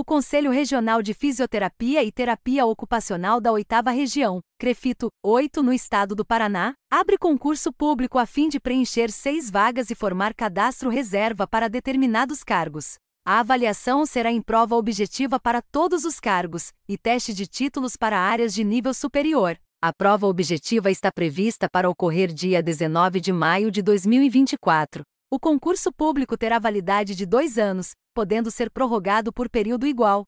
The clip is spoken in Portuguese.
O Conselho Regional de Fisioterapia e Terapia Ocupacional da Oitava Região, Crefito, 8 no estado do Paraná, abre concurso público a fim de preencher seis vagas e formar cadastro reserva para determinados cargos. A avaliação será em prova objetiva para todos os cargos e teste de títulos para áreas de nível superior. A prova objetiva está prevista para ocorrer dia 19 de maio de 2024. O concurso público terá validade de dois anos, podendo ser prorrogado por período igual,